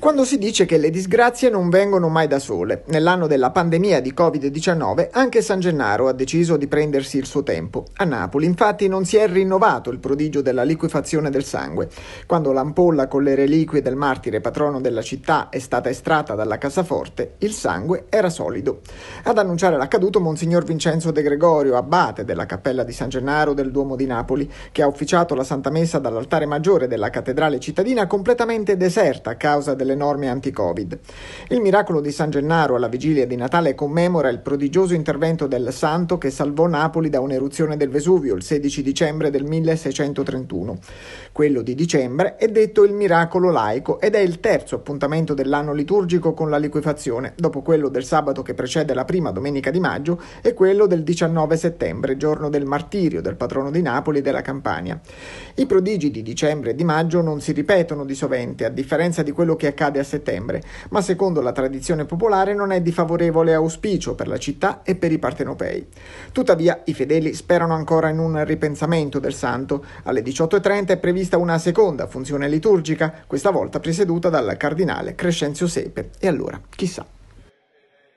Quando si dice che le disgrazie non vengono mai da sole, nell'anno della pandemia di Covid-19 anche San Gennaro ha deciso di prendersi il suo tempo. A Napoli infatti non si è rinnovato il prodigio della liquefazione del sangue. Quando l'ampolla con le reliquie del martire patrono della città è stata estratta dalla casaforte, il sangue era solido. Ad annunciare l'accaduto Monsignor Vincenzo De Gregorio, abate della cappella di San Gennaro del Duomo di Napoli, che ha officiato la Santa Messa dall'altare maggiore della cattedrale cittadina completamente deserta a causa delle delle norme anti-Covid. Il miracolo di San Gennaro alla vigilia di Natale commemora il prodigioso intervento del santo che salvò Napoli da un'eruzione del Vesuvio il 16 dicembre del 1631. Quello di dicembre è detto il miracolo laico ed è il terzo appuntamento dell'anno liturgico con la liquefazione, dopo quello del sabato che precede la prima domenica di maggio e quello del 19 settembre, giorno del martirio del patrono di Napoli e della Campania. I prodigi di dicembre e di maggio non si ripetono di sovente, a differenza di quello che accade accade a settembre, ma secondo la tradizione popolare non è di favorevole auspicio per la città e per i partenopei. Tuttavia i fedeli sperano ancora in un ripensamento del santo. Alle 18.30 è prevista una seconda funzione liturgica, questa volta presieduta dal cardinale Crescenzio Sepe. E allora, chissà.